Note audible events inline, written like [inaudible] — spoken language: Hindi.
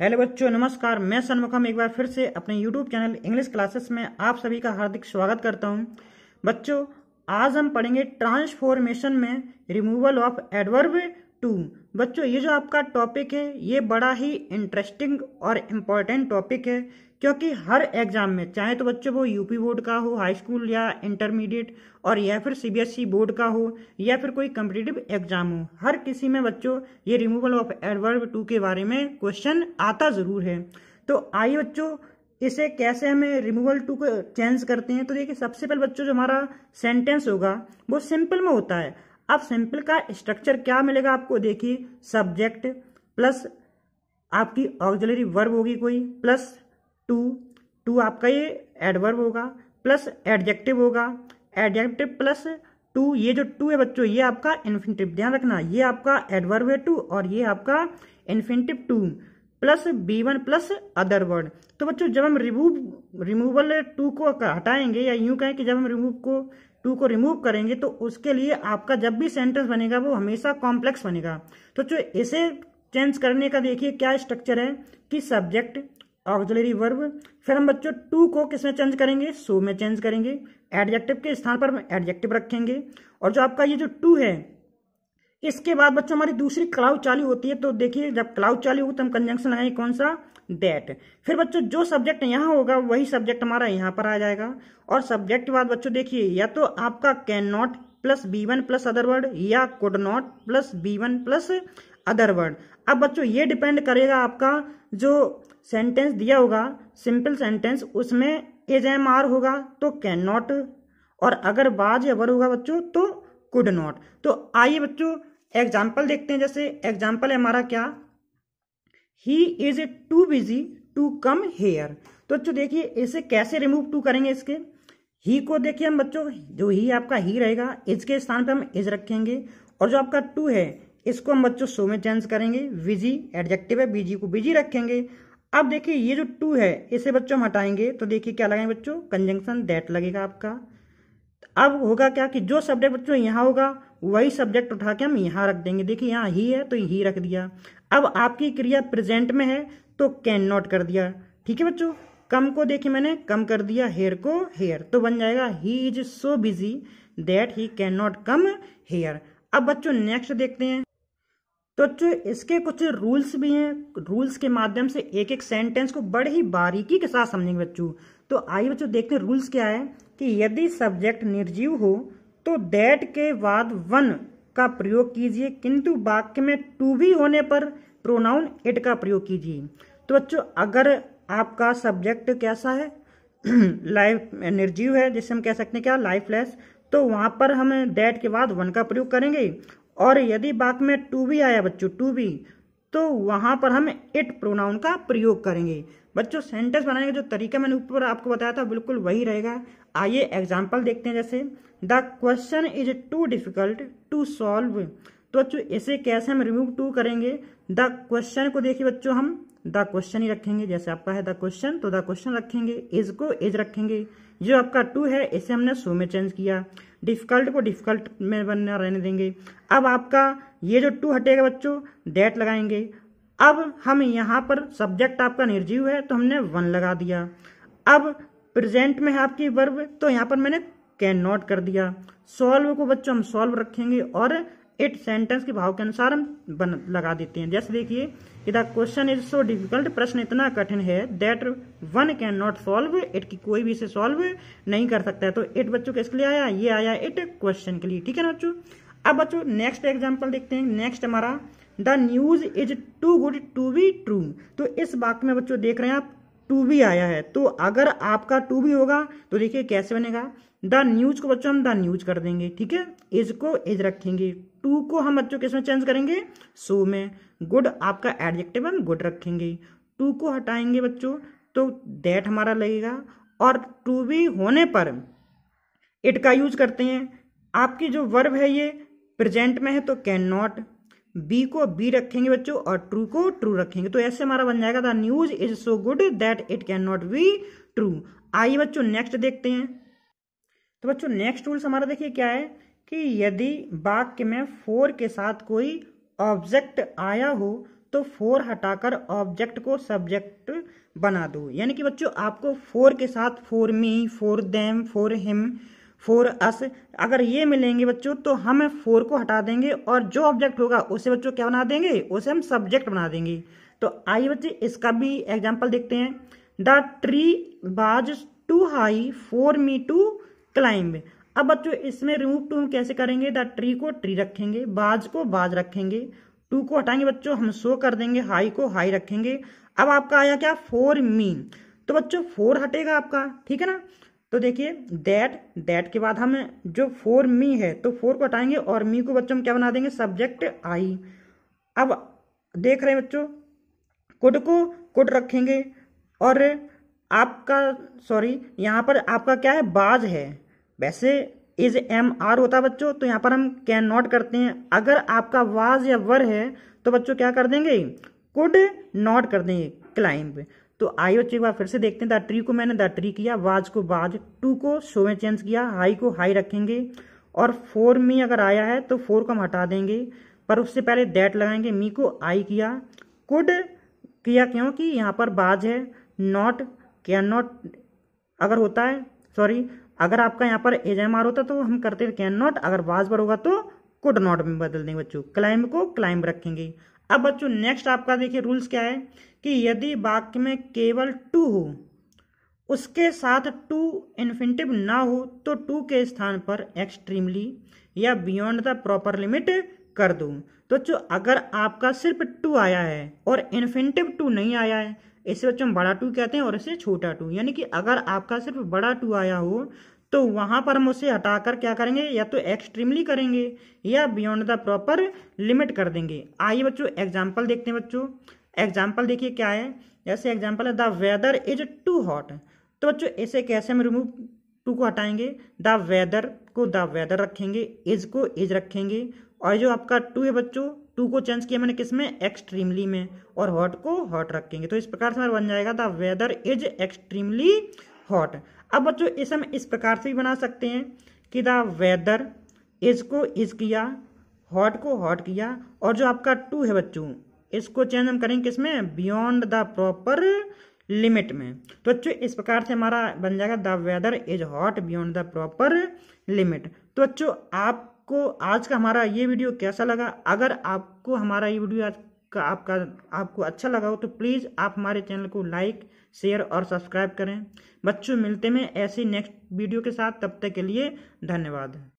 हेलो बच्चों नमस्कार मैं सनमुखम एक बार फिर से अपने यूट्यूब चैनल इंग्लिश क्लासेस में आप सभी का हार्दिक स्वागत करता हूं बच्चों आज हम पढ़ेंगे ट्रांसफॉर्मेशन में रिमूवल ऑफ एडवर्ब टू बच्चों ये जो आपका टॉपिक है ये बड़ा ही इंटरेस्टिंग और इम्पॉर्टेंट टॉपिक है क्योंकि हर एग्जाम में चाहे तो बच्चों वो यूपी बोर्ड का हो हाई स्कूल या इंटरमीडिएट और या फिर सीबीएसई बोर्ड e का हो या फिर कोई कम्पिटेटिव एग्जाम हो हर किसी में बच्चों ये रिमूवल ऑफ एडवर्ब टू के बारे में क्वेश्चन आता ज़रूर है तो आइए बच्चों इसे कैसे हमें रिमूवल टू को चेंज करते हैं तो देखिए सबसे पहले बच्चों जो हमारा सेंटेंस होगा वो सिंपल में होता है अब सिंपल का स्ट्रक्चर क्या मिलेगा आपको देखिए सब्जेक्ट प्लस आपकी ऑक्जिलरी वर्ब होगी कोई प्लस टू टू आपका ये एडवर्ब होगा प्लस एडजेक्टिव होगा एडजेक्टिव प्लस टू ये जो टू है बच्चों ये आपका इन्फिनेटिव ध्यान रखना ये आपका एडवर्ब है टू और ये आपका infinitive to plus V one plus other word तो बच्चों जब हम रिमूव रिमूवल टू को हटाएंगे या यूं कहें कि जब हम रिमूव को टू को रिमूव करेंगे तो उसके लिए आपका जब भी सेंटेंस बनेगा वो हमेशा कॉम्प्लेक्स बनेगा तो जो इसे चेंज करने का देखिए क्या स्ट्रक्चर है कि सब्जेक्ट ऑक्जलरी वर्ब फिर हम बच्चों टू को किस में चेंज करेंगे सो में चेंज करेंगे एडजेक्टिव के स्थान पर एडजेक्टिव रखेंगे और जो आपका ये जो टू है इसके बाद बच्चों हमारी दूसरी क्लाउड चालू होती है तो देखिए जब क्लाउड चालू हो तो हम कंजंक्शन लगाएंगे कौन सा दैट फिर बच्चों जो सब्जेक्ट यहाँ होगा वही सब्जेक्ट हमारा यहाँ पर आ जाएगा और सब्जेक्ट के बाद बच्चों देखिए या तो आपका can not plus V one plus other word या could not plus V one plus other word अब बच्चों ये डिपेंड करेगा आपका जो सेंटेंस दिया होगा सिंपल सेंटेंस उसमें एज एम आर होगा तो कैन नॉट और अगर बाज या वर होगा बच्चों तो कुड नॉट तो आइए बच्चों एग्जाम्पल देखते हैं जैसे एग्जाम्पल है हमारा क्या he is a too busy to come here तो बच्चों अच्छा देखिए इसे कैसे रिमूव टू करेंगे इसके ही को देखिए हम बच्चों जो ही आपका ही रहेगा इसके स्थान पर हम इज रखेंगे और जो आपका टू है इसको हम बच्चों सो में चेंज करेंगे विजी एडजेक्टिव है बिजी को बिजी रखेंगे अब देखिए ये जो टू है इसे बच्चों हम हटाएंगे तो देखिए क्या लगाएंगे बच्चों कंजंक्शन दैट लगेगा आपका अब होगा क्या कि जो सब्जेक्ट बच्चों यहाँ होगा वही सब्जेक्ट उठा के हम यहाँ रख देंगे देखिए यहाँ ही है तो ही रख दिया अब आपकी क्रिया प्रेजेंट में है तो कैन नॉट कर दिया ठीक है बच्चों कम को देखिए मैंने कम कर दिया हेयर को हेयर तो बन जाएगा he is so busy that he can not come here अब बच्चों नेक्स्ट देखते हैं तो बच्चों इसके कुछ रूल्स भी हैं रूल्स के माध्यम से एक एक सेंटेंस को बड़े ही बारीकी के साथ समझेंगे बच्चों तो आइए बच्चों देखते हैं रूल्स क्या है कि यदि सब्जेक्ट निर्जीव हो तो डेट के बाद वन का प्रयोग कीजिए किंतु वाक्य में टू भी होने पर प्रोनाउन इट का प्रयोग कीजिए तो बच्चों अगर आपका सब्जेक्ट कैसा है लाइफ [clears throat] निर्जीव है जिसे हम कह सकते हैं क्या लाइफलेस तो वहाँ पर हम डेट के बाद वन का प्रयोग करेंगे और यदि वाक्य में टू भी आया बच्चों टू भी तो वहाँ पर हम इट प्रोनाउन का प्रयोग करेंगे बच्चों सेंटेंस बनाने का जो तरीका मैंने ऊपर आपको बताया था बिल्कुल वही रहेगा आइए एग्जाम्पल देखते हैं जैसे the question is too difficult to solve तो बच्चों इसे कैसे हम रिमूव टू करेंगे द क्वेश्चन को देखिए बच्चों हम द क्वेश्चन ही रखेंगे जैसे आपका है द क्वेश्चन तो द क्वेश्चन रखेंगे इज को इज रखेंगे जो आपका टू है इसे हमने सो में चेंज किया डिफिकल्ट को डिफिकल्ट में बनना रहने देंगे अब आपका ये जो टू हटेगा बच्चों डेट लगाएंगे अब हम यहाँ पर सब्जेक्ट आपका निर्जीव है तो हमने वन लगा दिया अब प्रेजेंट में है आपकी वर्ब तो यहाँ पर मैंने कैन नॉट कर दिया सॉल्व को बच्चों हम सॉल्व रखेंगे और इट सेंटेंस के भाव के अनुसार हम बन लगा देते हैं जैसे देखिए कि the question is so difficult प्रश्न इतना कठिन है that one can not solve it की कोई भी इसे सॉल्व नहीं कर सकता है तो इट बच्चों किसके लिए आया ये आया इट क्वेश्चन के लिए ठीक है ना बच्चों अब बच्चों नेक्स्ट एग्जाम्पल देखते हैं नेक्स्ट हमारा the news is too good to be true तो इस वाक्य में बच्चों देख रहे हैं आप टू बी आया है तो अगर आपका टू बी होगा तो देखिए कैसे बनेगा द न्यूज को बच्चों हम द न्यूज कर देंगे ठीक है इज को इज रखेंगे टू को हम बच्चों किसमें चेंज करेंगे सो में गुड आपका एडजेक्टिव हम गुड रखेंगे टू को हटाएंगे बच्चों तो दैट हमारा लगेगा और टू बी होने पर इट का यूज करते हैं आपकी जो वर्ब है ये प्रेजेंट में है तो कैन नॉट बी को बी रखेंगे बच्चों और ट्रू को ट्रू रखेंगे तो ऐसे हमारा बन जाएगा the news is so good that it can not be true आइए बच्चों नेक्स्ट देखते हैं तो बच्चों नेक्स्ट रूल्स हमारा देखिए क्या है कि यदि वाक्य में फोर के साथ कोई ऑब्जेक्ट आया हो तो फोर हटाकर ऑब्जेक्ट को सब्जेक्ट बना दो यानी कि बच्चों आपको फोर के साथ for me for them for him for S अगर ये मिलेंगे बच्चों तो हम फोर को हटा देंगे और जो ऑब्जेक्ट होगा उसे बच्चों क्या बना देंगे उसे हम सब्जेक्ट बना देंगे तो आइए बच्चे इसका भी एग्जाम्पल देखते हैं the tree was too high for me to climb अब बच्चों इसमें रिमूव टू हम कैसे करेंगे द ट्री को ट्री रखेंगे बाज को बाज रखेंगे टू को हटाएंगे बच्चों हम शो कर देंगे हाई को हाई रखेंगे अब आपका आया क्या फोर मी तो बच्चों फोर हटेगा आपका ठीक है ना तो देखिए दैट दैट के बाद हम जो फोर मी है तो फोर को हटाएंगे और मी को बच्चों क्या बना देंगे सब्जेक्ट आई अब देख रहे हैं बच्चों कुड को कुड रखेंगे और आपका सॉरी यहाँ पर आपका क्या है बाज है वैसे इज एम आर होता है बच्चों तो यहाँ पर हम कैन नॉट करते हैं अगर आपका वाज या वर है तो बच्चों क्या कर देंगे कुड नॉट कर देंगे क्लाइंब तो आई बच्चे एक बार फिर से देखते हैं द ट्री को मैंने द ट्री किया वाज को वाज टू को शो में चेंज किया हाई को हाई रखेंगे और फोर में अगर आया है तो फोर को हम हटा देंगे पर उससे पहले दैट लगाएंगे मी को आई किया कुड किया क्योंकि यहाँ पर बाज है नॉट कैन नॉट अगर होता है सॉरी अगर आपका यहाँ पर एज एम आर होता तो हम करते कैन नॉट अगर बाज पर होगा तो कुड नॉट में बदल देंगे बच्चों क्लाइम को क्लाइम रखेंगे अब बच्चों नेक्स्ट आपका देखिए रूल्स क्या है कि यदि वाक्य में केवल टू हो उसके साथ टू इन्फिनेटिव ना हो तो टू के स्थान पर एक्सट्रीमली या बियॉन्ड द प्रॉपर लिमिट कर दो तो बच्चों अगर आपका सिर्फ टू आया है और इन्फिनेटिव टू नहीं आया है इसे बच्चों बड़ा टू कहते हैं और इसे छोटा टू यानी कि अगर आपका सिर्फ बड़ा टू आया हो तो वहाँ पर हम उसे हटाकर क्या करेंगे या तो एक्सट्रीमली करेंगे या बियॉन्ड द प्रॉपर लिमिट कर देंगे आइए बच्चों एग्जाम्पल देखते हैं बच्चों एग्जाम्पल देखिए क्या है जैसे एग्जाम्पल है the weather is too hot तो बच्चों इसे कैसे हम रिमूव टू को हटाएंगे द वेदर को द वेदर रखेंगे इज को इज रखेंगे और जो आपका टू है बच्चों टू को चेंज किया मैंने किस में एक्सट्रीमली में और हॉट को हॉट रखेंगे तो इस प्रकार से हमारा बन जाएगा the weather is extremely hot अब बच्चों इसे हम इस प्रकार से भी बना सकते हैं कि द वेदर इज को इज किया हॉट को हॉट किया और जो आपका टू है बच्चों इसको चेंज हम करेंगे किसमें बियॉन्ड द प्रॉपर लिमिट में तो बच्चों इस प्रकार से हमारा बन जाएगा the weather is hot beyond the proper limit तो बच्चों आपको आज का हमारा ये वीडियो कैसा लगा अगर आपको हमारा ये वीडियो आज का आपका आपको अच्छा लगा हो तो प्लीज़ आप हमारे चैनल को लाइक शेयर और सब्सक्राइब करें बच्चों मिलते हैं ऐसी नेक्स्ट वीडियो के साथ तब तक के लिए धन्यवाद